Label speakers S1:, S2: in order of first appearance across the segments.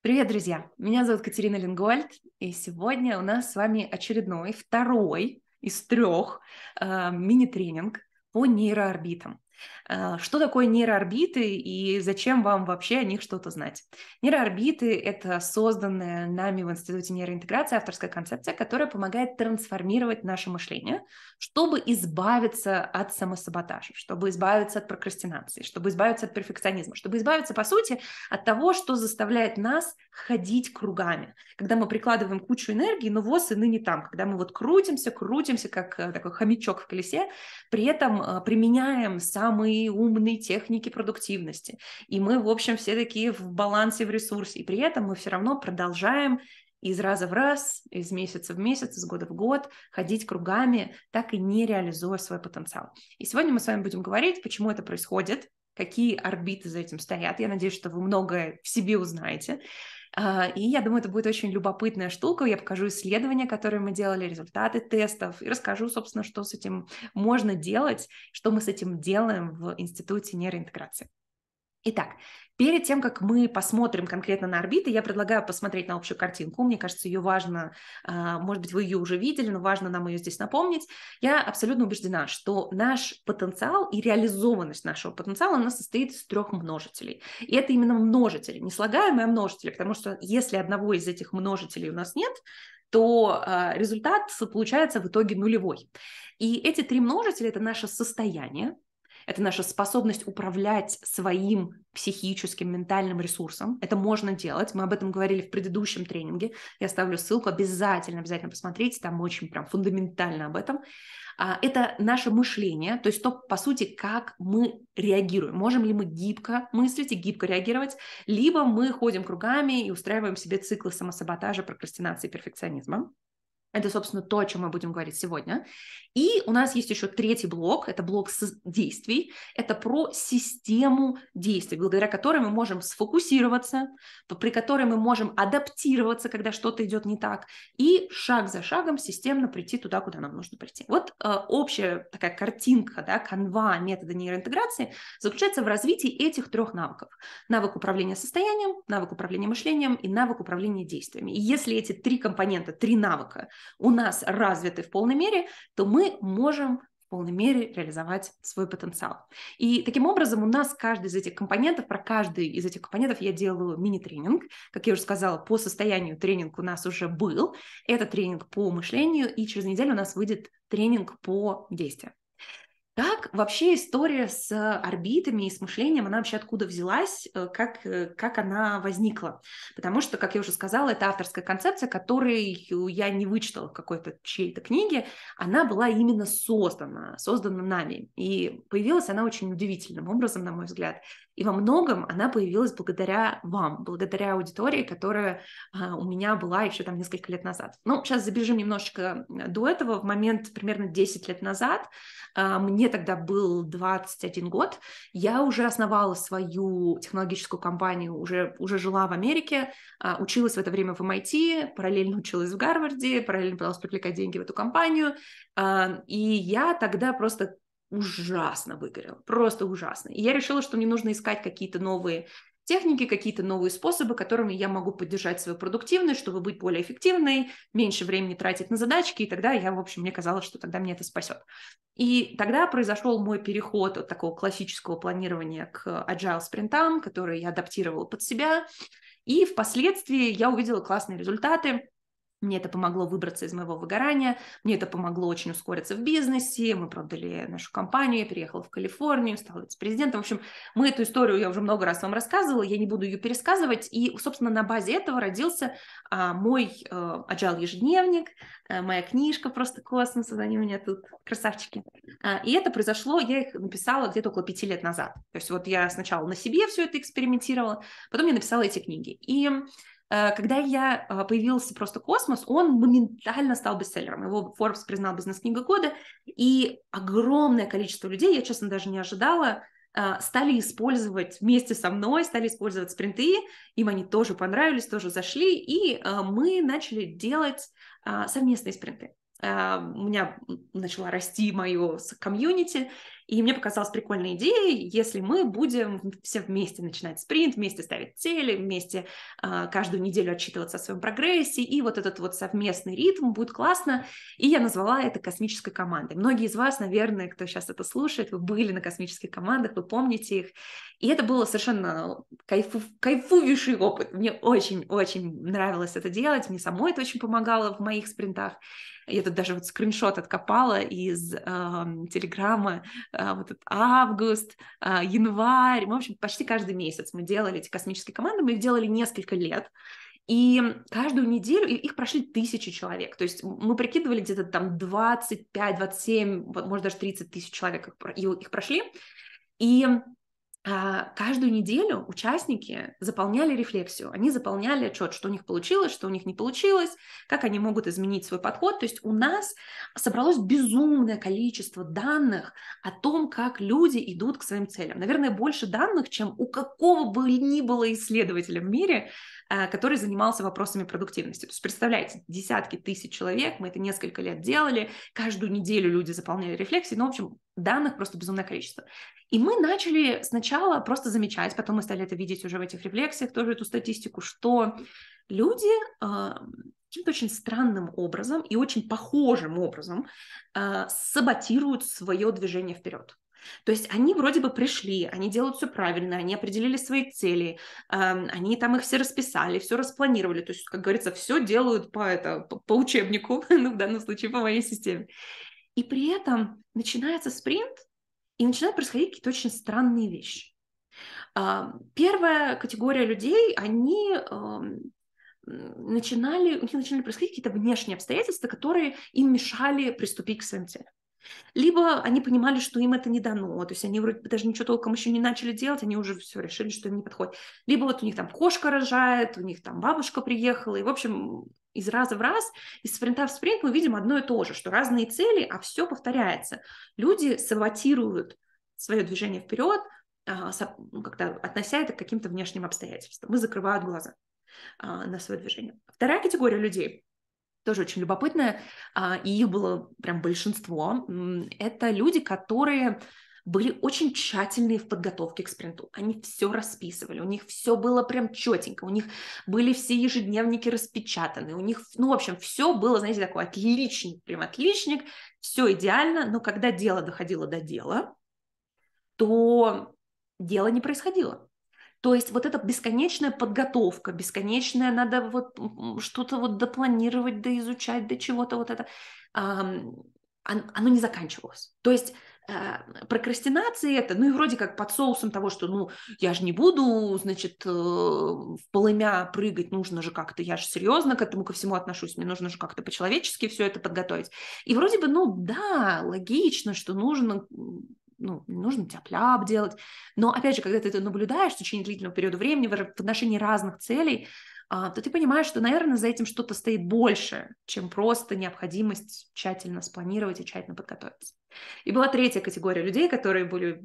S1: Привет, друзья! Меня зовут Катерина Лингольд, и сегодня у нас с вами очередной, второй из трех э, мини-тренинг по нейроорбитам. А, что такое нейроорбиты и зачем вам вообще о них что-то знать? Нейроорбиты — это созданная нами в Институте нейроинтеграции авторская концепция, которая помогает трансформировать наше мышление, чтобы избавиться от самосаботажа, чтобы избавиться от прокрастинации, чтобы избавиться от перфекционизма, чтобы избавиться, по сути, от того, что заставляет нас ходить кругами. Когда мы прикладываем кучу энергии, но воз и ныне там, когда мы вот крутимся, крутимся, как э, такой хомячок в колесе, при этом э, применяем сам самые умные техники продуктивности. И мы, в общем, все такие в балансе, в ресурсе. И при этом мы все равно продолжаем из раза в раз, из месяца в месяц, из года в год ходить кругами, так и не реализуя свой потенциал. И сегодня мы с вами будем говорить, почему это происходит, какие орбиты за этим стоят. Я надеюсь, что вы многое в себе узнаете. А, и я думаю, это будет очень любопытная штука. Я покажу исследования, которые мы делали, результаты тестов, и расскажу, собственно, что с этим можно делать, что мы с этим делаем в Институте нейроинтеграции. Итак, перед тем, как мы посмотрим конкретно на орбиты, я предлагаю посмотреть на общую картинку. Мне кажется, ее важно, а, может быть, вы ее уже видели, но важно нам ее здесь напомнить. Я абсолютно убеждена, что наш потенциал и реализованность нашего потенциала у нас состоит из трех множителей. И это именно множители, не слагаемые, а множители, потому что если одного из этих множителей у нас нет, то а, результат получается в итоге нулевой. И эти три множителя – это наше состояние, это наша способность управлять своим психическим, ментальным ресурсом. Это можно делать. Мы об этом говорили в предыдущем тренинге. Я оставлю ссылку. Обязательно, обязательно посмотрите. Там очень прям фундаментально об этом. А, это наше мышление, то есть то, по сути, как мы реагируем. Можем ли мы гибко мыслить и гибко реагировать, либо мы ходим кругами и устраиваем себе циклы самосаботажа, прокрастинации перфекционизма. Это, собственно, то, о чем мы будем говорить сегодня. И у нас есть еще третий блок, это блок действий, это про систему действий, благодаря которой мы можем сфокусироваться, при которой мы можем адаптироваться, когда что-то идет не так, и шаг за шагом системно прийти туда, куда нам нужно прийти. Вот э, общая такая картинка, да, канва метода нейроинтеграции заключается в развитии этих трех навыков. Навык управления состоянием, навык управления мышлением и навык управления действиями. И если эти три компонента, три навыка у нас развиты в полной мере, то мы можем в полной мере реализовать свой потенциал. И таким образом у нас каждый из этих компонентов, про каждый из этих компонентов я делаю мини-тренинг. Как я уже сказала, по состоянию тренинг у нас уже был. Это тренинг по мышлению, и через неделю у нас выйдет тренинг по действиям. Так вообще история с орбитами и с мышлением, она вообще откуда взялась, э, как, э, как она возникла. Потому что, как я уже сказала, это авторская концепция, которую я не вычитала в какой-то чьей-то книге, она была именно создана, создана нами. И появилась она очень удивительным образом, на мой взгляд. И во многом она появилась благодаря вам, благодаря аудитории, которая а, у меня была еще там несколько лет назад. Ну, сейчас забежим немножечко э, до этого. В момент примерно 10 лет назад, а, мне тогда был 21 год, я уже основала свою технологическую компанию, уже, уже жила в Америке, а, училась в это время в MIT, эм параллельно училась в Гарварде, параллельно пыталась привлекать деньги в эту компанию. И я тогда просто ужасно выгорела, просто ужасно. И я решила, что мне нужно искать какие-то новые техники, какие-то новые способы, которыми я могу поддержать свою продуктивность, чтобы быть более эффективной, меньше времени тратить на задачки, и тогда я, в общем, мне казалось, что тогда мне это спасет. И тогда произошел мой переход от такого классического планирования к agile спринтам, которые я адаптировала под себя, и впоследствии я увидела классные результаты, мне это помогло выбраться из моего выгорания, мне это помогло очень ускориться в бизнесе, мы продали нашу компанию, я переехала в Калифорнию, стала президентом. В общем, мы эту историю, я уже много раз вам рассказывала, я не буду ее пересказывать. И, собственно, на базе этого родился а, мой а, Agile ежедневник, а, моя книжка просто космос, они у меня тут красавчики. А, и это произошло, я их написала где-то около пяти лет назад. То есть вот я сначала на себе все это экспериментировала, потом я написала эти книги. И Э, когда я э, появился просто космос, он моментально стал бестселлером. Его Forbes признал бизнес-книга года, и огромное количество людей, я, честно, даже не ожидала, э, стали использовать вместе со мной, стали использовать спринты, им они тоже понравились, тоже зашли, и мы начали делать совместные спринты. У меня начала расти мое комьюнити, и мне показалась прикольная идея, если мы будем все вместе начинать спринт, вместе ставить цели, вместе э, каждую неделю отчитываться о своем прогрессе, и вот этот вот совместный ритм будет классно. И я назвала это космической командой. Многие из вас, наверное, кто сейчас это слушает, вы были на космических командах, вы помните их. И это было совершенно кайфу, кайфувейший опыт. Мне очень-очень нравилось это делать, мне самой это очень помогало в моих спринтах. Я тут даже вот скриншот откопала из э, Телеграма а, вот этот август, а, январь, в общем, почти каждый месяц мы делали эти космические команды, мы их делали несколько лет, и каждую неделю их прошли тысячи человек. То есть мы прикидывали где-то там 25, 27, может даже 30 тысяч человек их прошли. И а, каждую неделю участники заполняли рефлексию. Они заполняли отчет, что у них получилось, что у них не получилось, как они могут изменить свой подход. То есть у нас собралось безумное количество данных о том, как люди идут к своим целям. Наверное, больше данных, чем у какого бы ни было исследователя в мире, а, который занимался вопросами продуктивности. То есть, представляете, десятки тысяч человек, мы это несколько лет делали, каждую неделю люди заполняли рефлексии, ну, в общем, данных просто безумное количество. И мы начали сначала просто замечать, потом мы стали это видеть уже в этих рефлексиях, тоже эту статистику, что люди э, каким-то очень странным образом и очень похожим образом э, саботируют свое движение вперед. То есть они вроде бы пришли, они делают все правильно, они определили свои цели, э, они там их все расписали, все распланировали, то есть, как говорится, все делают по, это, по, по учебнику, ну, в данном случае по моей системе. И при этом начинается спринт, и начинают происходить какие-то очень странные вещи. А, первая категория людей, они эм, начинали, у них начинали происходить какие-то внешние обстоятельства, которые им мешали приступить к своим целям. Либо они понимали, что им это не дано, то есть они вроде даже ничего толком еще не начали делать, они уже все решили, что им не подходит. Либо вот у них там кошка рожает, у них там бабушка приехала, и, в общем, из раза в раз, из спринта в спринт мы видим одно и то же, что разные цели, а все повторяется. Люди саботируют свое движение вперед, когда ну, то относя это к каким-то внешним обстоятельствам Мы закрывают глаза а, на свое движение. Вторая категория людей тоже очень любопытная, а, и их было прям большинство. Это люди, которые были очень тщательные в подготовке к спринту. Они все расписывали, у них все было прям четенько, у них были все ежедневники распечатаны, у них, ну, в общем, все было, знаете, такой отличник, прям отличник, все идеально, но когда дело доходило до дела, то дело не происходило. То есть вот эта бесконечная подготовка, бесконечная, надо вот что-то вот допланировать, доизучать, до чего-то вот это, оно не заканчивалось. То есть а, прокрастинация это, ну и вроде как под соусом того, что, ну, я же не буду, значит, э, в полымя прыгать, нужно же как-то, я же серьезно к этому ко всему отношусь, мне нужно же как-то по-человечески все это подготовить. И вроде бы, ну, да, логично, что нужно ну, нужно тяп делать. Но, опять же, когда ты это наблюдаешь в течение длительного периода времени в отношении разных целей, а, то ты понимаешь, что, наверное, за этим что-то стоит больше, чем просто необходимость тщательно спланировать и тщательно подготовиться. И была третья категория людей, которые были,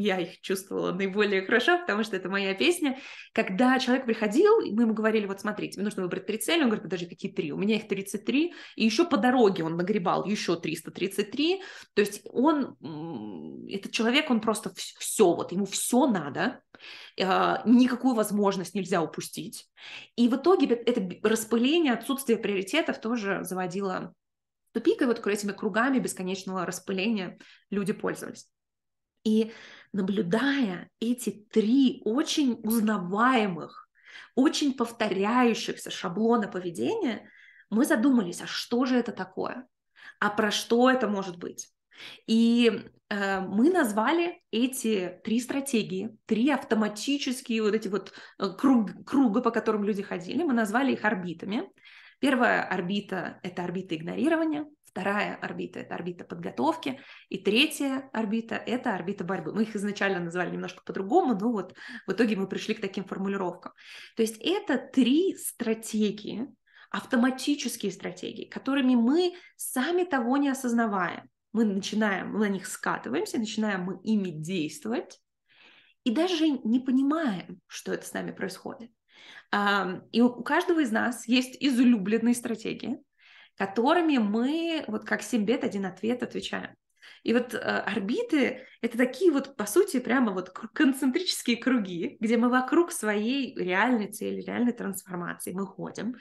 S1: я их чувствовала наиболее хорошо, потому что это моя песня. Когда человек приходил, мы ему говорили, вот смотрите, мне нужно выбрать три цели, он говорит, подожди, какие три? У меня их 33, и еще по дороге он нагребал еще 333, то есть он, этот человек, он просто все, вот ему все надо, а, никакую возможность нельзя упустить. И в итоге это распыление, отсутствие приоритетов тоже заводило тупик, и вот этими кругами бесконечного распыления люди пользовались. И наблюдая эти три очень узнаваемых, очень повторяющихся шаблона поведения, мы задумались, а что же это такое? А про что это может быть? И э, мы назвали эти три стратегии, три автоматические вот эти вот э, круг, круга, по которым люди ходили, мы назвали их орбитами. Первая орбита – это орбита игнорирования, вторая орбита – это орбита подготовки, и третья орбита – это орбита борьбы. Мы их изначально назвали немножко по-другому, но вот в итоге мы пришли к таким формулировкам. То есть это три стратегии, автоматические стратегии, которыми мы сами того не осознавая мы начинаем, мы на них скатываемся, начинаем мы ими действовать, и даже не понимаем, что это с нами происходит. И у каждого из нас есть излюбленные стратегии, которыми мы, вот как 7 бед, один ответ отвечаем. И вот э, орбиты — это такие вот, по сути, прямо вот концентрические круги, где мы вокруг своей реальной цели, реальной трансформации мы ходим,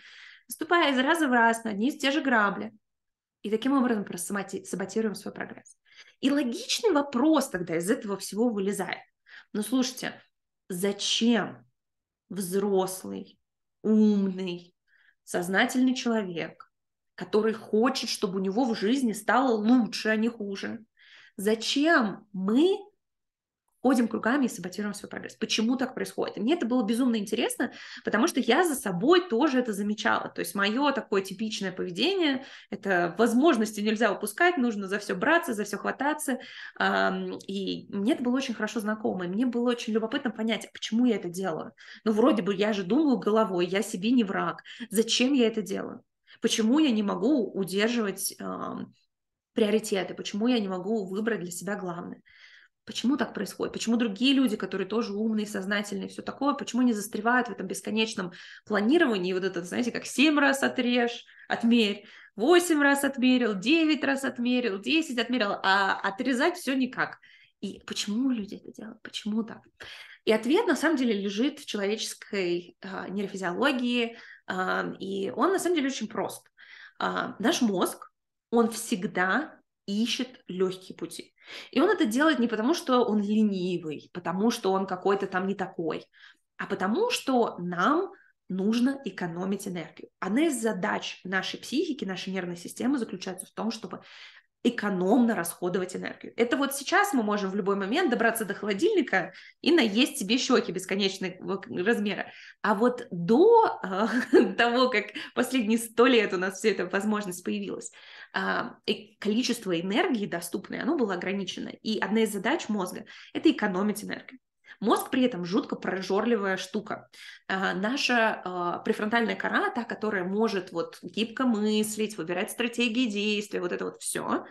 S1: ступая из раза в раз на одни и те же грабли, и таким образом просто саботируем свой прогресс. И логичный вопрос тогда из этого всего вылезает. Но ну, слушайте, зачем взрослый, умный, сознательный человек, который хочет, чтобы у него в жизни стало лучше, а не хуже, зачем мы ходим кругами и саботируем свой прогресс. Почему так происходит? И мне это было безумно интересно, потому что я за собой тоже это замечала. То есть мое такое типичное поведение – это возможности нельзя упускать, нужно за все браться, за все хвататься. И мне это было очень хорошо знакомо, и мне было очень любопытно понять, а почему я это делаю. Ну, вроде бы я же думаю головой, я себе не враг. Зачем я это делаю? Почему я не могу удерживать приоритеты, почему я не могу выбрать для себя главное. Почему так происходит? Почему другие люди, которые тоже умные, сознательные, все такое, почему не застревают в этом бесконечном планировании? Вот это, знаете, как семь раз отрежь, отмерь, восемь раз отмерил, девять раз отмерил, десять отмерил, а отрезать все никак. И почему люди это делают? Почему так? И ответ, на самом деле, лежит в человеческой э, нейрофизиологии, э, и он, на самом деле, очень прост. Э, наш мозг, он всегда ищет легкие пути. И он это делает не потому, что он ленивый, потому что он какой-то там не такой, а потому что нам нужно экономить энергию. Одна из задач нашей психики, нашей нервной системы заключается в том, чтобы экономно расходовать энергию. Это вот сейчас мы можем в любой момент добраться до холодильника и наесть себе щеки бесконечного размера. А вот до э, того, как последние сто лет у нас вся эта возможность появилась, э, количество энергии доступной, оно было ограничено. И одна из задач мозга – это экономить энергию. Мозг при этом жутко прожорливая штука. А, наша а, префронтальная кора, та, которая может вот гибко мыслить, выбирать стратегии действия, вот это вот все,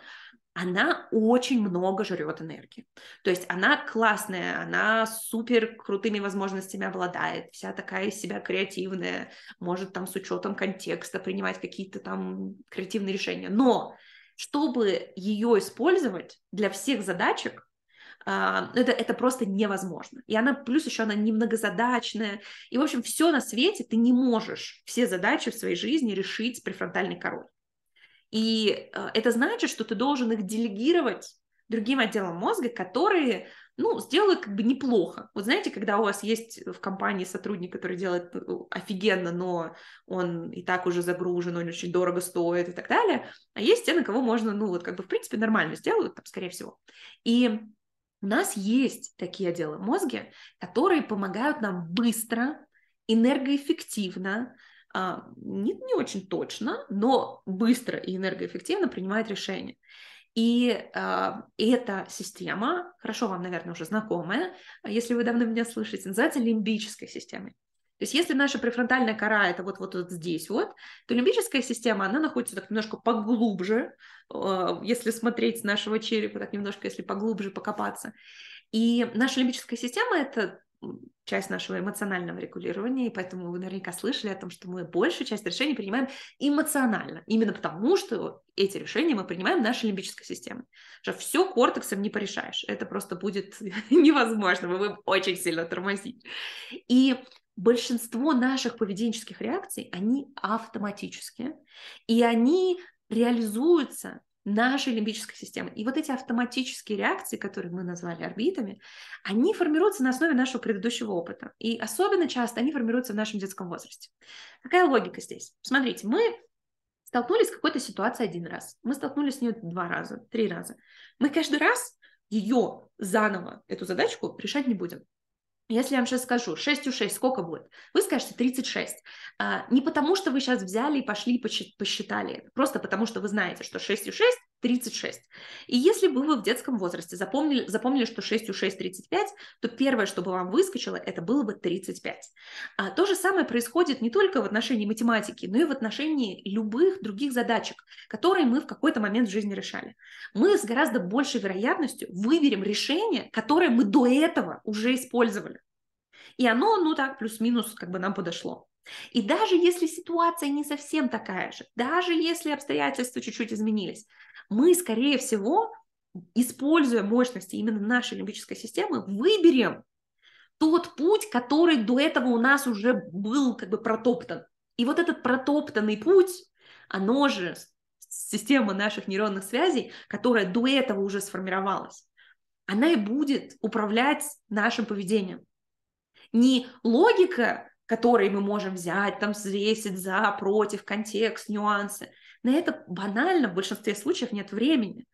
S1: она очень много жрет энергии. То есть она классная, она супер крутыми возможностями обладает, вся такая из себя креативная, может там с учетом контекста принимать какие-то там креативные решения. Но чтобы ее использовать для всех задачек, а, ну, это, это просто невозможно. И она, плюс еще она немногозадачная. И, в общем, все на свете ты не можешь все задачи в своей жизни решить с префронтальной корой. И а, это значит, что ты должен их делегировать другим отделам мозга, которые, ну, сделают как бы неплохо. Вот знаете, когда у вас есть в компании сотрудник, который делает ну, офигенно, но он и так уже загружен, он очень дорого стоит и так далее, а есть те, на кого можно, ну, вот как бы, в принципе, нормально сделают, там, скорее всего. И у нас есть такие отделы мозга, которые помогают нам быстро, энергоэффективно, а, не, не очень точно, но быстро и энергоэффективно принимает решения. И э, эта система, хорошо вам, наверное, уже знакомая, если вы давно меня слышите, называется лимбической системой. То есть если наша префронтальная кора это вот, вот, вот здесь вот, то лимбическая система, она находится так немножко поглубже, э, если смотреть с нашего черепа, так немножко, если поглубже покопаться. И наша лимбическая система – это часть нашего эмоционального регулирования, и поэтому вы наверняка слышали о том, что мы большую часть решений принимаем эмоционально, именно потому что эти решения мы принимаем нашей лимбической системой. Что все кортексом не порешаешь, это просто будет невозможно, мы будем очень сильно тормозить. И большинство наших поведенческих реакций, они автоматические, и они реализуются нашей лимбической системы. И вот эти автоматические реакции, которые мы назвали орбитами, они формируются на основе нашего предыдущего опыта. И особенно часто они формируются в нашем детском возрасте. Какая логика здесь? Смотрите, мы столкнулись с какой-то ситуацией один раз, мы столкнулись с ней два раза, три раза. Мы каждый раз ее заново, эту задачку, решать не будем. Если я вам сейчас скажу 6 у 6, сколько будет? Вы скажете 36. А, не потому, что вы сейчас взяли и пошли и посчитали просто потому, что вы знаете, что 6 у 6 36. И если бы вы в детском возрасте запомнили, запомнили что 6 у 6 35, то первое, что бы вам выскочило, это было бы 35. А то же самое происходит не только в отношении математики, но и в отношении любых других задачек, которые мы в какой-то момент в жизни решали. Мы с гораздо большей вероятностью выберем решение, которое мы до этого уже использовали. И оно, ну так, плюс-минус как бы нам подошло. И даже если ситуация не совсем такая же, даже если обстоятельства чуть-чуть изменились, мы, скорее всего, используя мощности именно нашей лимбической системы, выберем тот путь, который до этого у нас уже был как бы протоптан. И вот этот протоптанный путь, оно же система наших нейронных связей, которая до этого уже сформировалась, она и будет управлять нашим поведением. Не логика, которой мы можем взять, там, взвесить за, против, контекст, нюансы, на это банально в большинстве случаев нет времени.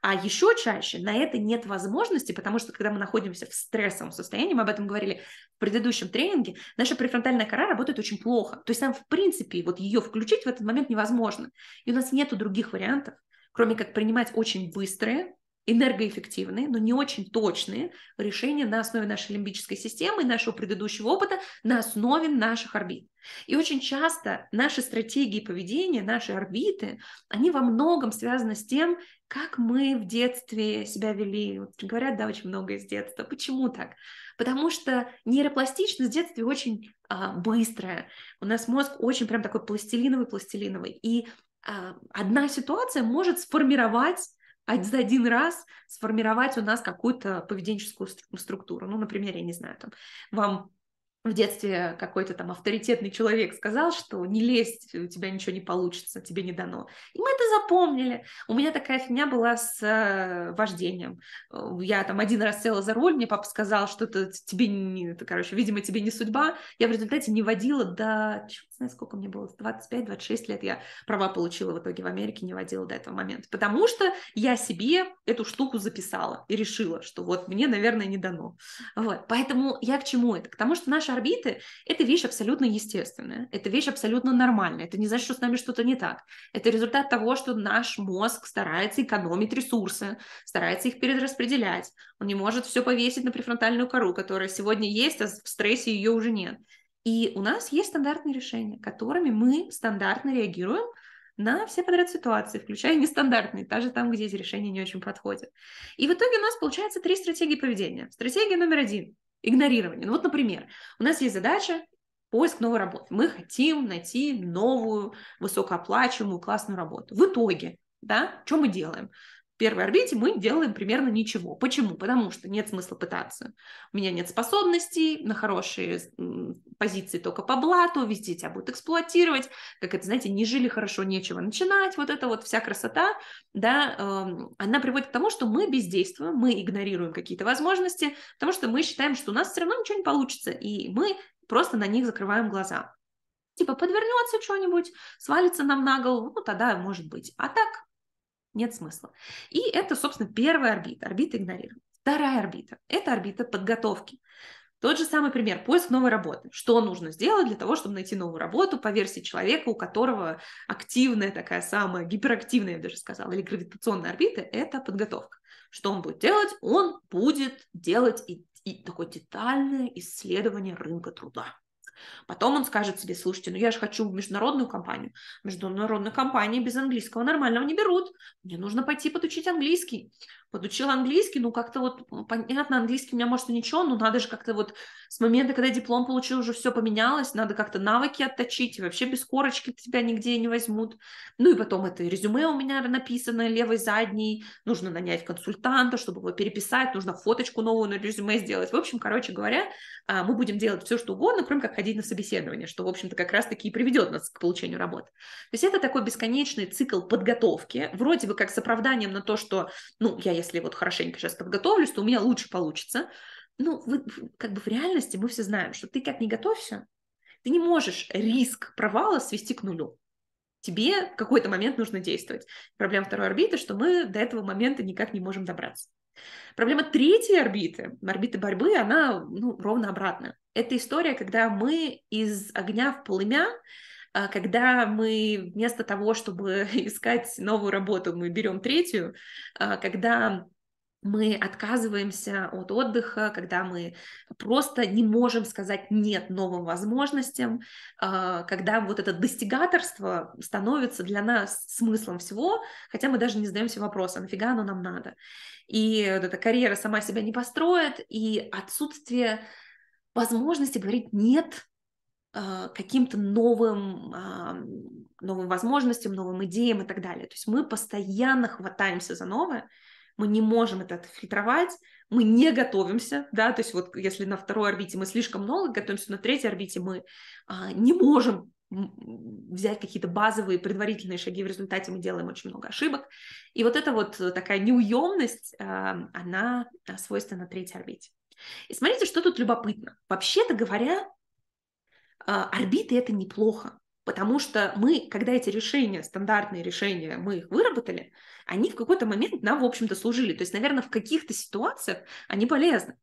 S1: А еще чаще на это нет возможности, потому что когда мы находимся в стрессовом состоянии, мы об этом говорили в предыдущем тренинге, наша префронтальная кора работает очень плохо. То есть нам, в принципе, вот ее включить в этот момент невозможно. И у нас нет других вариантов, кроме как принимать очень быстрые, энергоэффективные, но не очень точные решения на основе нашей лимбической системы и нашего предыдущего опыта, на основе наших орбит. И очень часто наши стратегии поведения, наши орбиты, они во многом связаны с тем, как мы в детстве себя вели. Вот говорят, да, очень много из детства. Почему так? Потому что нейропластичность в детстве очень а, быстрая. У нас мозг очень прям такой пластилиновый-пластилиновый. И а, одна ситуация может сформировать за один раз сформировать у нас какую-то поведенческую структуру. Ну, например, я не знаю, там, вам в детстве какой-то там авторитетный человек сказал, что не лезть, у тебя ничего не получится, тебе не дано. И мы это запомнили. У меня такая фигня была с э, вождением. Э, я там один раз села за руль, мне папа сказал, что это тебе не, это, короче, видимо, тебе не судьба. Я в результате не водила до, черт знаю, сколько мне было, 25-26 лет я права получила в итоге в Америке, не водила до этого момента. Потому что я себе эту штуку записала и решила, что вот мне, наверное, не дано. Вот. Поэтому я к чему это? К тому, что наша орбиты, это вещь абсолютно естественная, это вещь абсолютно нормальная, это не значит, что с нами что-то не так. Это результат того, что наш мозг старается экономить ресурсы, старается их перераспределять. Он не может все повесить на префронтальную кору, которая сегодня есть, а в стрессе ее уже нет. И у нас есть стандартные решения, которыми мы стандартно реагируем на все подряд ситуации, включая нестандартные, даже там, где эти решения не очень подходят. И в итоге у нас получается три стратегии поведения. Стратегия номер один игнорирование. Ну вот, например, у нас есть задача поиск новой работы. Мы хотим найти новую, высокооплачиваемую, классную работу. В итоге, да, что мы делаем? первой орбите мы делаем примерно ничего. Почему? Потому что нет смысла пытаться. У меня нет способностей, на хорошие позиции только по блату, везде тебя будут эксплуатировать. Как это, знаете, не жили хорошо, нечего начинать. Вот эта вот вся красота, да, эм, она приводит к тому, что мы бездействуем, мы игнорируем какие-то возможности, потому что мы считаем, что у нас все равно ничего не получится, и мы просто на них закрываем глаза типа подвернется что-нибудь, свалится нам на голову, ну тогда может быть. А так нет смысла. И это, собственно, первая орбита, орбита игнорирования. Вторая орбита – это орбита подготовки. Тот же самый пример, поиск новой работы. Что нужно сделать для того, чтобы найти новую работу по версии человека, у которого активная такая самая, гиперактивная, я даже сказала, или гравитационная орбита – это подготовка. Что он будет делать? Он будет делать и, и такое детальное исследование рынка труда. Потом он скажет себе, слушайте, ну я же хочу в международную компанию. Международные компании без английского нормального не берут. Мне нужно пойти подучить английский. Подучила английский, ну как-то вот, понятно, английский у меня, может, и ничего, но надо же как-то вот с момента, когда диплом получил, уже все поменялось, надо как-то навыки отточить, и вообще без корочки тебя нигде не возьмут. Ну и потом это резюме у меня написано левой задней, нужно нанять консультанта, чтобы его переписать, нужно фоточку новую на резюме сделать. В общем, короче говоря, а, мы будем делать все, что угодно, кроме как ходить на собеседование, что, в общем-то, как раз-таки и приведет нас к получению работы. То есть это такой бесконечный цикл подготовки, вроде бы как с оправданием на то, что, ну, я если вот хорошенько сейчас подготовлюсь, то у меня лучше получится. Ну, вы, как бы в реальности мы все знаем, что ты как не готовься, ты не можешь риск провала свести к нулю. Тебе в какой-то момент нужно действовать. Проблема второй орбиты, что мы до этого момента никак не можем добраться. Проблема третьей орбиты, орбиты борьбы, она ну, ровно обратная. Это история, когда мы из огня в полымя а когда мы вместо того, чтобы искать новую работу, мы берем третью, а когда мы отказываемся от отдыха, когда мы просто не можем сказать нет новым возможностям, а, когда вот это достигаторство становится для нас смыслом всего, хотя мы даже не задаемся вопросом, нафига оно нам надо. И вот эта карьера сама себя не построит, и отсутствие возможности говорить нет а, каким-то новым, а, новым возможностям, новым идеям и так далее. То есть мы постоянно хватаемся за новое, мы не можем это отфильтровать, мы не готовимся, да, то есть вот если на второй орбите мы слишком много готовимся, на третьей орбите мы а, не можем взять какие-то базовые предварительные шаги, в результате мы делаем очень много ошибок. И вот эта вот э, такая неуемность, она свойственна третьей орбите. И смотрите, что тут любопытно. Вообще-то говоря, а, орбиты это неплохо, потому что мы, когда эти решения, стандартные решения, мы их выработали, они в какой-то момент нам, в общем-то, служили. То есть, наверное, в каких-то ситуациях они полезны.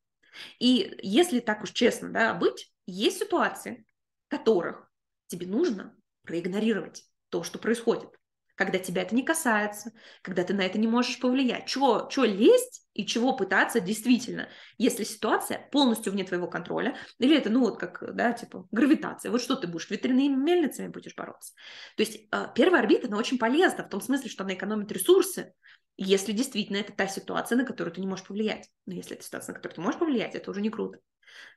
S1: И если так уж честно да, быть, есть ситуации, в которых тебе нужно проигнорировать то, что происходит когда тебя это не касается, когда ты на это не можешь повлиять. Чего, чего лезть и чего пытаться действительно, если ситуация полностью вне твоего контроля, или это, ну, вот как, да, типа, гравитация, вот что ты будешь, ветряными мельницами будешь бороться. То есть а, первая орбита, она очень полезна в том смысле, что она экономит ресурсы, если действительно это та ситуация, на которую ты не можешь повлиять. Но если это ситуация, на которую ты можешь повлиять, это уже не круто.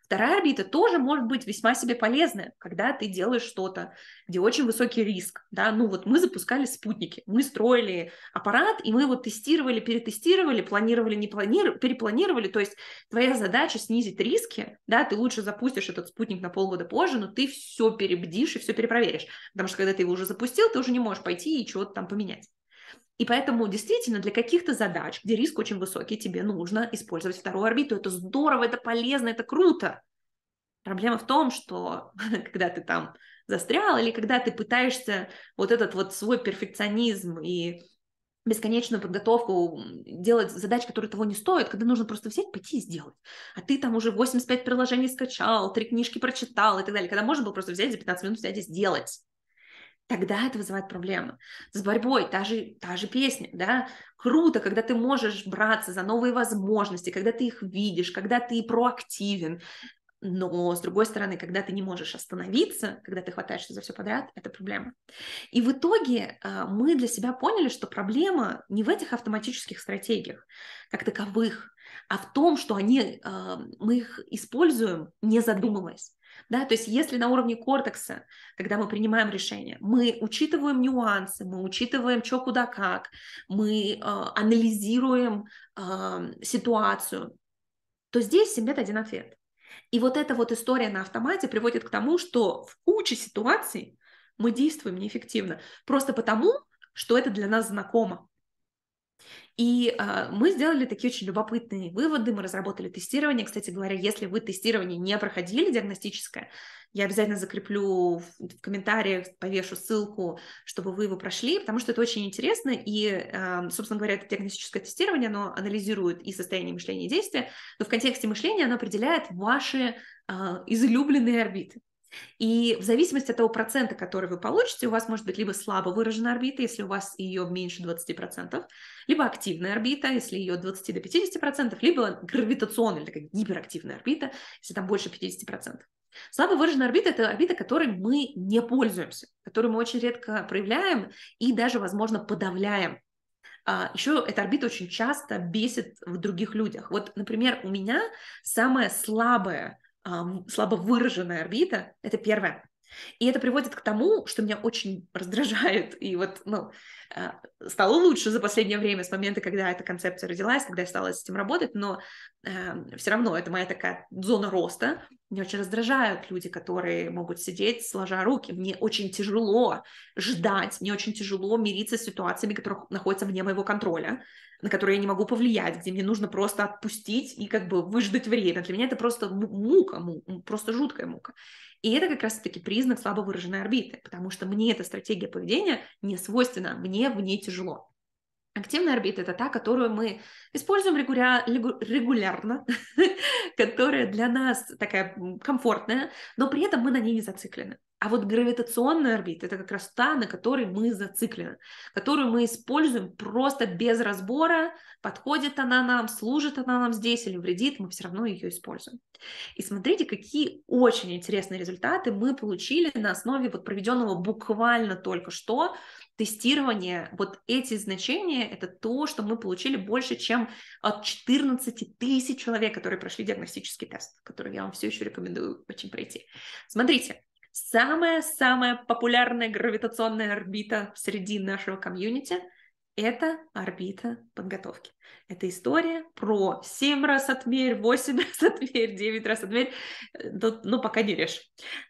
S1: Вторая орбита тоже может быть весьма себе полезная, когда ты делаешь что-то, где очень высокий риск. Да? Ну вот мы запускали спутники, мы строили аппарат, и мы его тестировали, перетестировали, планировали, не планировали, перепланировали. То есть твоя задача снизить риски, да, ты лучше запустишь этот спутник на полгода позже, но ты все перебдишь и все перепроверишь. Потому что когда ты его уже запустил, ты уже не можешь пойти и чего-то там поменять. И поэтому действительно для каких-то задач, где риск очень высокий, тебе нужно использовать вторую орбиту. Это здорово, это полезно, это круто. Проблема в том, что когда ты там застрял или когда ты пытаешься вот этот вот свой перфекционизм и бесконечную подготовку, делать задач, которые того не стоят, когда нужно просто взять, пойти и сделать. А ты там уже 85 приложений скачал, три книжки прочитал и так далее, когда можно было просто взять за 15 минут взять и сделать тогда это вызывает проблемы. С борьбой та же, та же песня, да, круто, когда ты можешь браться за новые возможности, когда ты их видишь, когда ты проактивен, но, с другой стороны, когда ты не можешь остановиться, когда ты хватаешься за все подряд, это проблема. И в итоге а, мы для себя поняли, что проблема не в этих автоматических стратегиях как таковых, а в том, что они, а, мы их используем, не задумываясь. Да, то есть если на уровне кортекса, когда мы принимаем решение, мы учитываем нюансы, мы учитываем, что куда как, мы э, анализируем э, ситуацию, то здесь всем один ответ. И вот эта вот история на автомате приводит к тому, что в куче ситуаций мы действуем неэффективно, просто потому, что это для нас знакомо. И э, мы сделали такие очень любопытные выводы, мы разработали тестирование. Кстати говоря, если вы тестирование не проходили диагностическое, я обязательно закреплю в, в комментариях, повешу ссылку, чтобы вы его прошли, потому что это очень интересно. И, э, собственно говоря, это диагностическое тестирование, оно анализирует и состояние мышления и действия, но в контексте мышления оно определяет ваши э, излюбленные орбиты. И в зависимости от того процента, который вы получите, у вас может быть либо слабо выражена орбита, если у вас ее меньше 20%, либо активная орбита, если ее от 20 до 50%, либо гравитационная, такая гиперактивная орбита, если там больше 50%. Слабо выраженная орбита – это орбита, которой мы не пользуемся, которую мы очень редко проявляем и даже, возможно, подавляем. А Еще эта орбита очень часто бесит в других людях. Вот, например, у меня самая слабая слабо выраженная орбита, это первое. И это приводит к тому, что меня очень раздражает. И вот, ну, э, стало лучше за последнее время с момента, когда эта концепция родилась, когда я стала с этим работать, но Эм, все равно это моя такая зона роста. Меня очень раздражают люди, которые могут сидеть, сложа руки. Мне очень тяжело ждать, мне очень тяжело мириться с ситуациями, которые находятся вне моего контроля, на которые я не могу повлиять, где мне нужно просто отпустить и как бы выждать время. Для меня это просто мука, мука просто жуткая мука. И это как раз-таки признак слабо выраженной орбиты, потому что мне эта стратегия поведения не свойственна, мне в ней тяжело. Активная орбита – это та, которую мы используем регуля... регулярно, которая для нас такая комфортная, но при этом мы на ней не зациклены. А вот гравитационная орбита – это как раз та, на которой мы зациклены, которую мы используем просто без разбора, подходит она нам, служит она нам здесь или вредит, мы все равно ее используем. И смотрите, какие очень интересные результаты мы получили на основе вот проведенного буквально только что тестирование, вот эти значения, это то, что мы получили больше, чем от 14 тысяч человек, которые прошли диагностический тест, который я вам все еще рекомендую очень пройти. Смотрите, самая-самая популярная гравитационная орбита среди нашего комьюнити это орбита подготовки. Это история про 7 раз отмерь, 8 раз отмерь, 9 раз отмерь, но, э, но ну, ну, пока не режь.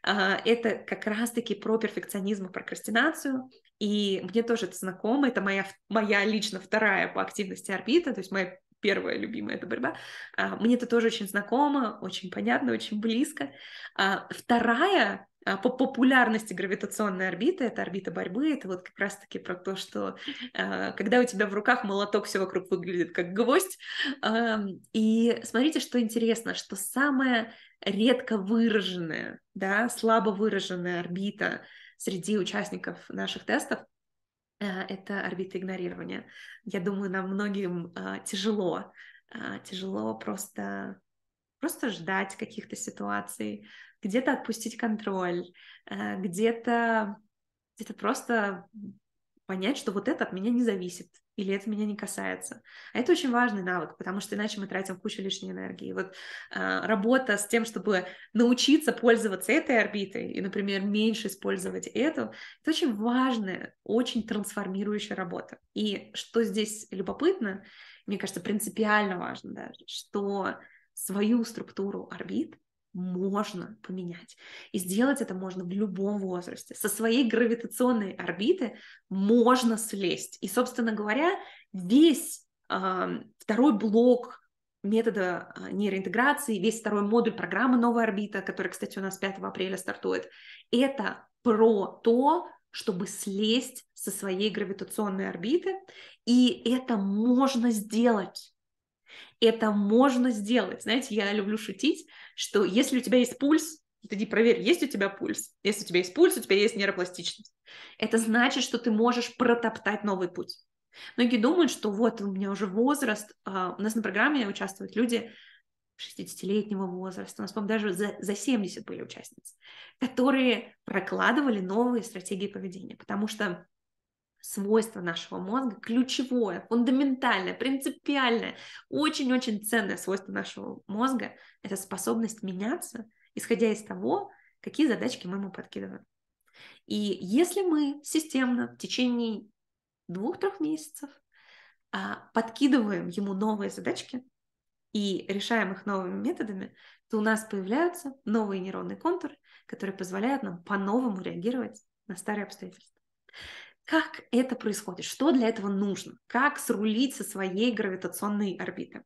S1: А, это как раз-таки про перфекционизм и прокрастинацию. И мне тоже это знакомо, это моя, моя лично вторая по активности орбита, то есть моя первая любимая это борьба. А, мне это тоже очень знакомо, очень понятно, очень близко. А вторая а, по популярности гравитационной орбиты, это орбита борьбы, это вот как раз-таки про то, что а, когда у тебя в руках молоток, все вокруг выглядит как гвоздь. И смотрите, что интересно, что самая редко выраженная, да, слабо выраженная орбита среди участников наших тестов а, — это орбита игнорирования. Я думаю, нам многим тяжело, тяжело просто просто ждать каких-то ситуаций, где-то отпустить контроль, э, где-то где просто понять, что вот это от меня не зависит или это меня не касается. А это очень важный навык, потому что иначе мы тратим кучу лишней энергии. Вот э, работа с тем, чтобы научиться пользоваться этой орбитой и, например, меньше использовать эту, это очень важная, очень трансформирующая работа. И что здесь любопытно, мне кажется, принципиально важно даже, что свою структуру орбит можно поменять. И сделать это можно в любом возрасте. Со своей гравитационной орбиты можно слезть. И, собственно говоря, весь э, второй блок метода а, нейроинтеграции, весь второй модуль программы «Новая орбита», который, кстати, у нас 5 апреля стартует, это про то, чтобы слезть со своей гравитационной орбиты, и это можно сделать. Это можно сделать. Знаете, я люблю шутить, что если у тебя есть пульс, вот иди проверь, есть у тебя пульс. Если у тебя есть пульс, у тебя есть нейропластичность. Это значит, что ты можешь протоптать новый путь. Многие думают, что вот у меня уже возраст, а, у нас на программе участвуют люди 60-летнего возраста, у нас, по-моему, даже за, за 70 были участницы, которые прокладывали новые стратегии поведения, потому что свойство нашего мозга, ключевое, фундаментальное, принципиальное, очень-очень ценное свойство нашего мозга – это способность меняться, исходя из того, какие задачки мы ему подкидываем. И если мы системно в течение двух-трех месяцев а, подкидываем ему новые задачки и решаем их новыми методами, то у нас появляются новые нейронные контуры, которые позволяют нам по-новому реагировать на старые обстоятельства. Как это происходит? Что для этого нужно? Как срулить со своей гравитационной орбиты?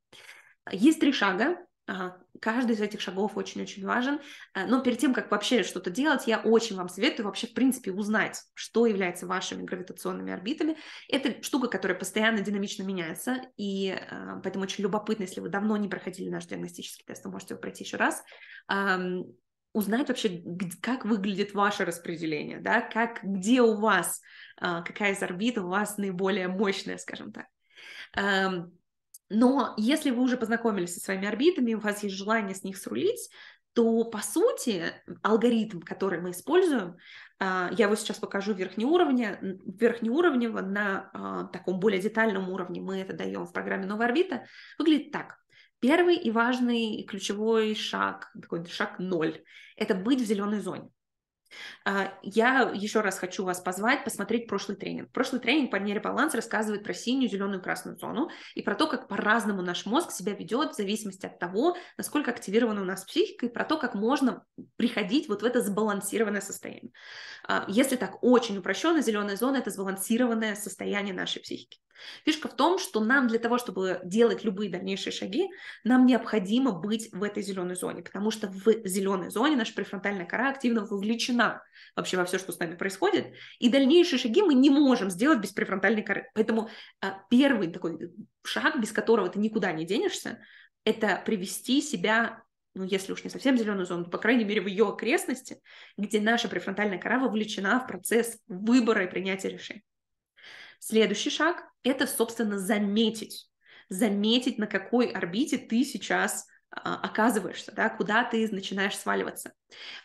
S1: Есть три шага, а, Каждый из этих шагов очень-очень важен. Э, но перед тем, как вообще что-то делать, я очень вам советую вообще, в принципе, узнать, что является вашими гравитационными орбитами. Это штука, которая постоянно динамично меняется, и э, поэтому очень любопытно, если вы давно не проходили наш диагностический тест, вы можете его пройти еще раз узнать вообще, как выглядит ваше распределение, да, как, где у вас, а, какая из орбит у вас наиболее мощная, скажем так. Эм, но если вы уже познакомились со своими орбитами, у вас есть желание с них срулить, то, по сути, алгоритм, который мы используем, а, я его сейчас покажу верхнеуровня, верхнеуровнево, на а, таком более детальном уровне мы это даем в программе «Новая орбита», выглядит так. Первый и важный и ключевой шаг, такой шаг ноль, это быть в зеленой зоне. А, я еще раз хочу вас позвать посмотреть прошлый тренинг. Прошлый тренинг по нейробаланс рассказывает про синюю, зеленую, красную зону и про то, как по-разному наш мозг себя ведет в зависимости от того, насколько активирована у нас психика, и про то, как можно приходить вот в это сбалансированное состояние. А, если так очень упрощенно, зеленая зона – это сбалансированное состояние нашей психики. Фишка в том, что нам для того, чтобы делать любые дальнейшие шаги, нам необходимо быть в этой зеленой зоне, потому что в зеленой зоне наша префронтальная кора активно вовлечена вообще во все, что с нами происходит, и дальнейшие шаги мы не можем сделать без префронтальной коры. Поэтому а, первый такой шаг, без которого ты никуда не денешься, это привести себя ну, если уж не совсем в зеленую зону, то, по крайней мере, в ее окрестности, где наша префронтальная кора вовлечена в процесс выбора и принятия решений. Следующий шаг – это, собственно, заметить. Заметить, на какой орбите ты сейчас а, оказываешься, да, куда ты начинаешь сваливаться.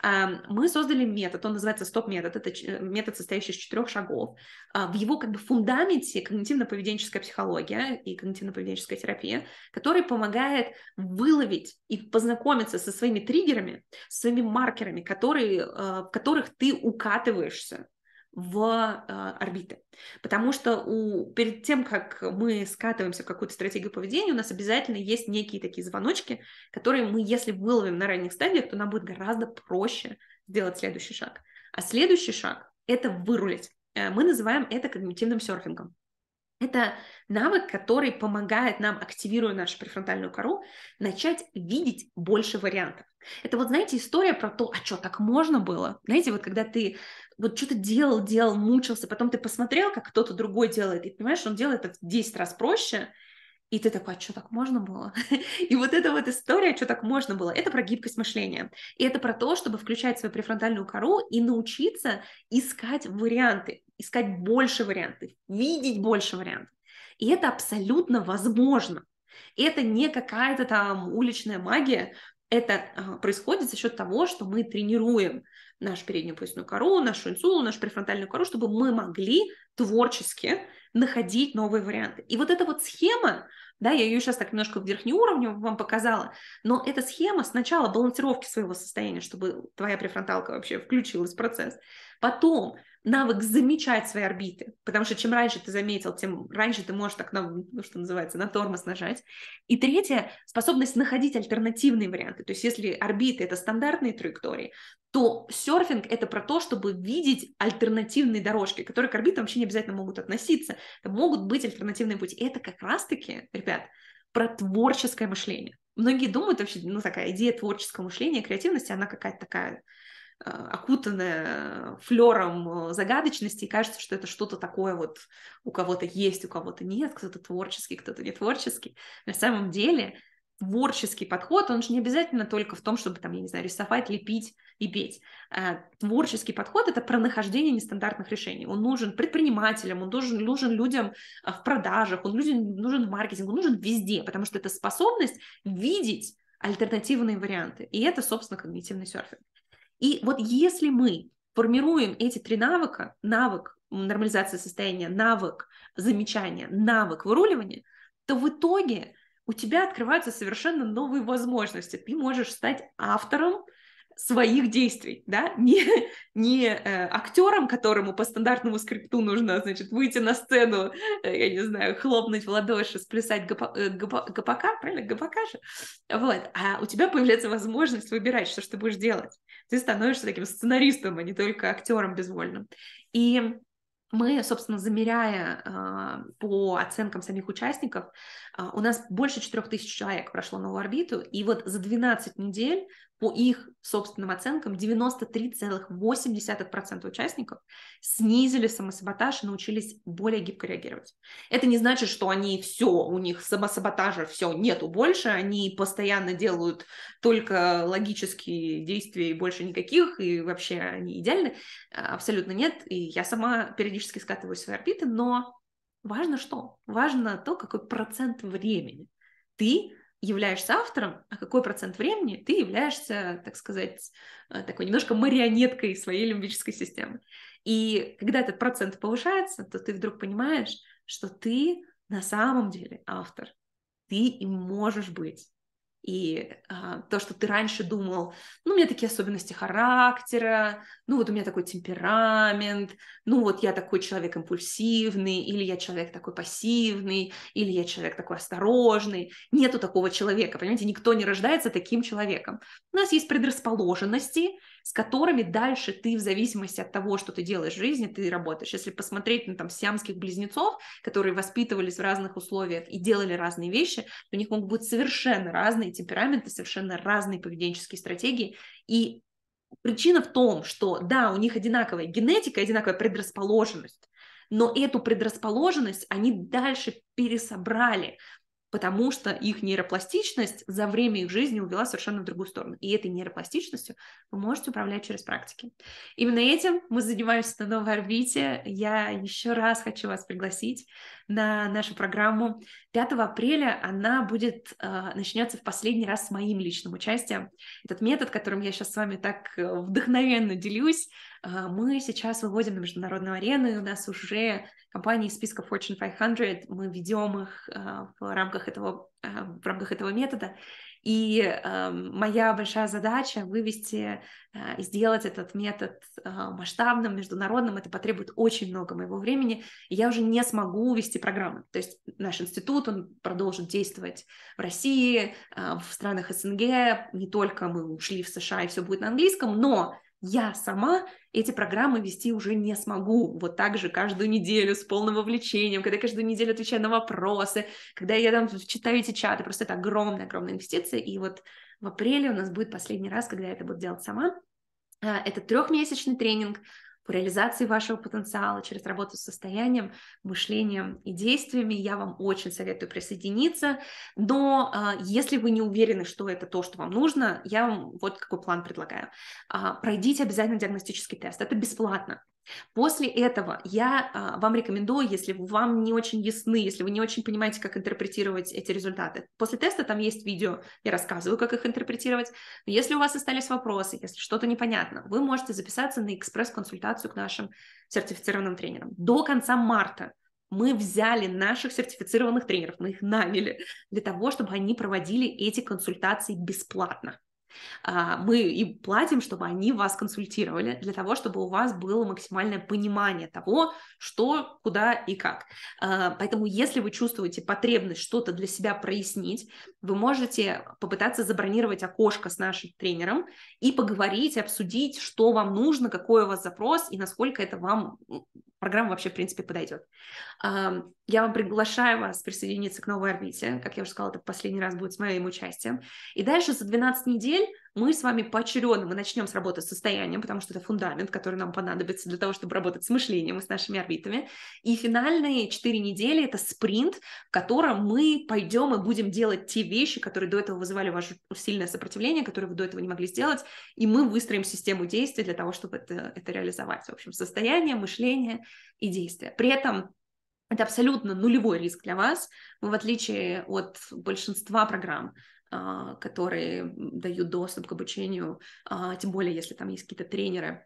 S1: Мы создали метод, он называется стоп-метод, это э, метод, состоящий из четырех шагов. А, в его как бы фундаменте когнитивно-поведенческая психология и когнитивно-поведенческая терапия, который помогает выловить и познакомиться со своими триггерами, со своими маркерами, которые, а, в которых ты укатываешься в э, орбиты. Потому что у, перед тем, как мы скатываемся в какую-то стратегию поведения, у нас обязательно есть некие такие звоночки, которые мы, если выловим на ранних стадиях, то нам будет гораздо проще сделать следующий шаг. А следующий шаг – это вырулить. Э, мы называем это когнитивным серфингом. Это навык, который помогает нам, активируя нашу префронтальную кору, начать видеть больше вариантов. Это вот, знаете, история про то, а что, так можно было? Знаете, вот когда ты вот что-то делал, делал, мучился, потом ты посмотрел, как кто-то другой делает, и понимаешь, он делает это в 10 раз проще, и ты такой, а что так можно было? и вот эта вот история, что так можно было, это про гибкость мышления. И это про то, чтобы включать свою префронтальную кору и научиться искать варианты, искать больше вариантов, видеть больше вариантов. И это абсолютно возможно. И это не какая-то там уличная магия, это а, происходит за счет того, что мы тренируем нашу переднюю поясную кору, нашу инсулу, нашу префронтальную кору, чтобы мы могли творчески находить новые варианты. И вот эта вот схема, да, я ее сейчас так немножко в верхнем уровне вам показала, но эта схема сначала балансировки своего состояния, чтобы твоя префронталка вообще включилась в процесс, потом навык замечать свои орбиты, потому что чем раньше ты заметил, тем раньше ты можешь так, на, ну, что называется, на тормоз нажать. И третье, способность находить альтернативные варианты. То есть если орбиты — это стандартные траектории, то серфинг — это про то, чтобы видеть альтернативные дорожки, которые к орбитам вообще не обязательно могут относиться. Это могут быть альтернативные пути. И это как раз-таки, ребят, про творческое мышление. Многие думают вообще, ну, такая идея творческого мышления, креативности, она какая-то такая а, окутанная флером э, загадочности, и кажется, что это что-то такое вот у кого-то есть, у кого-то нет, кто-то творческий, кто-то не творческий. На самом деле творческий подход, он же не обязательно только в том, чтобы там, я не знаю, рисовать, лепить и петь. А, творческий подход — это про нахождение нестандартных решений. Он нужен предпринимателям, он нужен, нужен людям а, в продажах, он нужен, нужен в маркетингу, он нужен везде, потому что это способность видеть альтернативные варианты. И это, собственно, когнитивный серфинг. И вот если мы формируем эти три навыка, навык нормализации состояния, навык замечания, навык выруливания, то в итоге у тебя открываются совершенно новые возможности. Ты можешь стать автором своих действий, да, не, не э, актером, которому по стандартному скрипту нужно, значит, выйти на сцену, э, я не знаю, хлопнуть в ладоши, сплясать гп, э, гп, ГПК, правильно, ГПК же, вот, а у тебя появляется возможность выбирать, что, что ты будешь делать. Ты становишься таким сценаристом, а не только актером безвольным. И мы, собственно, замеряя а, по оценкам самих участников, а, у нас больше 4000 человек прошло новую орбиту, и вот за 12 недель по их собственным оценкам 93,8% участников снизили самосаботаж и научились более гибко реагировать. Это не значит, что они все, у них самосаботажа все нету больше, они постоянно делают только логические действия и больше никаких, и вообще они идеальны. Абсолютно нет, и я сама периодически скатываюсь в свои орбиты, но важно что? Важно то, какой процент времени ты являешься автором, а какой процент времени ты являешься, так сказать, э, такой немножко марионеткой своей лимбической системы. И когда этот процент повышается, то ты вдруг понимаешь, что ты на самом деле автор. Ты и можешь быть и а, то, что ты раньше думал, ну, у меня такие особенности характера, ну, вот у меня такой темперамент, ну, вот я такой человек импульсивный, или я человек такой пассивный, или я человек такой осторожный. Нету такого человека, понимаете, никто не рождается таким человеком. У нас есть предрасположенности, с которыми дальше ты в зависимости от того, что ты делаешь в жизни, ты работаешь. Если посмотреть на там сиамских близнецов, которые воспитывались в разных условиях и делали разные вещи, у них могут быть совершенно разные темпераменты, совершенно разные поведенческие стратегии, и причина в том, что да, у них одинаковая генетика, одинаковая предрасположенность, но эту предрасположенность они дальше пересобрали потому что их нейропластичность за время их жизни увела совершенно в другую сторону. И этой нейропластичностью вы можете управлять через практики. Именно этим мы занимаемся на новой орбите. Я еще раз хочу вас пригласить на нашу программу 5 апреля она будет, а, начнется в последний раз с моим личным участием. Этот метод, которым я сейчас с вами так э, вдохновенно делюсь, а, мы сейчас выводим на международную арену, и у нас уже компании из списка Fortune 500, мы ведем их а, в рамках этого, в рамках этого метода, и э, моя большая задача вывести э, и сделать этот метод э, масштабным, международным. Это потребует очень много моего времени. И я уже не смогу вести программы. То есть наш институт, он продолжит действовать в России, э, в странах СНГ. Не только мы ушли в США, и все будет на английском, но я сама эти программы вести уже не смогу. Вот так же каждую неделю с полным вовлечением, когда я каждую неделю отвечаю на вопросы, когда я там читаю эти чаты, просто это огромная-огромная инвестиция. И вот в апреле у нас будет последний раз, когда я это буду делать сама. А, это трехмесячный тренинг, реализации вашего потенциала, через работу с состоянием, мышлением и действиями. Я вам очень советую присоединиться. Но а, если вы не уверены, что это то, что вам нужно, я вам вот какой план предлагаю. А, пройдите обязательно диагностический тест. Это бесплатно. После этого я а, вам рекомендую, если вам не очень ясны, если вы не очень понимаете, как интерпретировать эти результаты. После теста там есть видео, я рассказываю, как их интерпретировать. Но если у вас остались вопросы, если что-то непонятно, вы можете записаться на экспресс-консультацию к нашим сертифицированным тренерам. До конца марта мы взяли наших сертифицированных тренеров, мы их наняли для того, чтобы они проводили эти консультации бесплатно. А, мы и платим, чтобы они вас консультировали, для того, чтобы у вас было максимальное понимание того, что, куда и как. А, поэтому, если вы чувствуете потребность что-то для себя прояснить, вы можете попытаться забронировать окошко с нашим тренером и поговорить, обсудить, что вам нужно, какой у вас запрос и насколько это вам программа вообще, в принципе, подойдет. Я вам приглашаю вас присоединиться к новой орбите. Как я уже сказала, это последний раз будет с моим участием. И дальше за 12 недель мы с вами поочередно, мы начнем с работы с состоянием, потому что это фундамент, который нам понадобится для того, чтобы работать с мышлением и с нашими орбитами. И финальные четыре недели — это спринт, в котором мы пойдем и будем делать те вещи, которые до этого вызывали ваше сильное сопротивление, которые вы до этого не могли сделать, и мы выстроим систему действий для того, чтобы это, это реализовать. В общем, состояние, мышление и действия. При этом это абсолютно нулевой риск для вас. Мы, в отличие от большинства программ, а, которые дают доступ к обучению, а, тем более если там есть какие-то тренеры,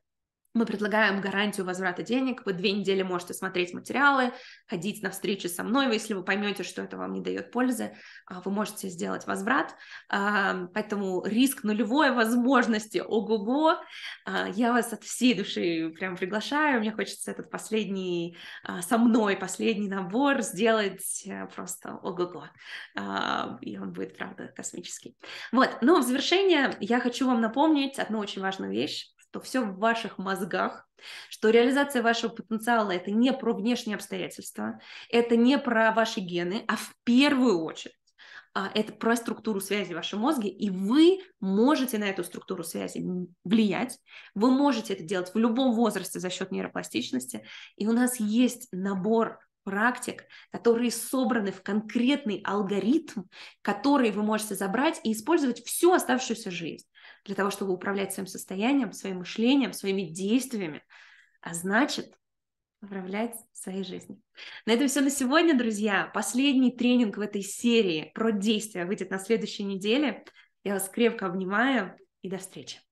S1: мы предлагаем гарантию возврата денег. Вы две недели можете смотреть материалы, ходить на встречи со мной. Если вы поймете, что это вам не дает пользы, а, вы можете сделать возврат. Поэтому риск нулевой возможности. Ого-го! А, я вас от всей души прям приглашаю. Мне хочется этот последний а, со мной, последний набор сделать э, просто ого-го. И он будет, правда, космический. Вот. Но в завершение я хочу вам напомнить одну очень важную вещь что все в ваших мозгах, что реализация вашего потенциала это не про внешние обстоятельства, это не про ваши гены, а в первую очередь а, это про структуру связи в вашем мозге, и вы можете на эту структуру связи влиять, вы можете это делать в любом возрасте за счет нейропластичности, и у нас есть набор практик, которые собраны в конкретный алгоритм, который вы можете забрать и использовать всю оставшуюся жизнь для того, чтобы управлять своим состоянием, своим мышлением, своими действиями, а значит, управлять своей жизнью. На этом все на сегодня, друзья. Последний тренинг в этой серии про действия выйдет на следующей неделе. Я вас крепко обнимаю и до встречи.